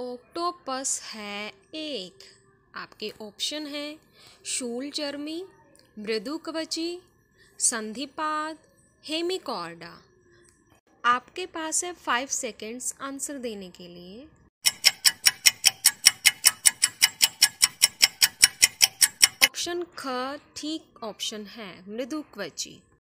octopus है एक आपके ऑप्शन हैं मृदु कवची संधिपाद हेमिकॉर्डा आपके पास है फाइव सेकेंड्स आंसर देने के लिए ऑप्शन ख ठीक ऑप्शन है मृदु मृदुकवची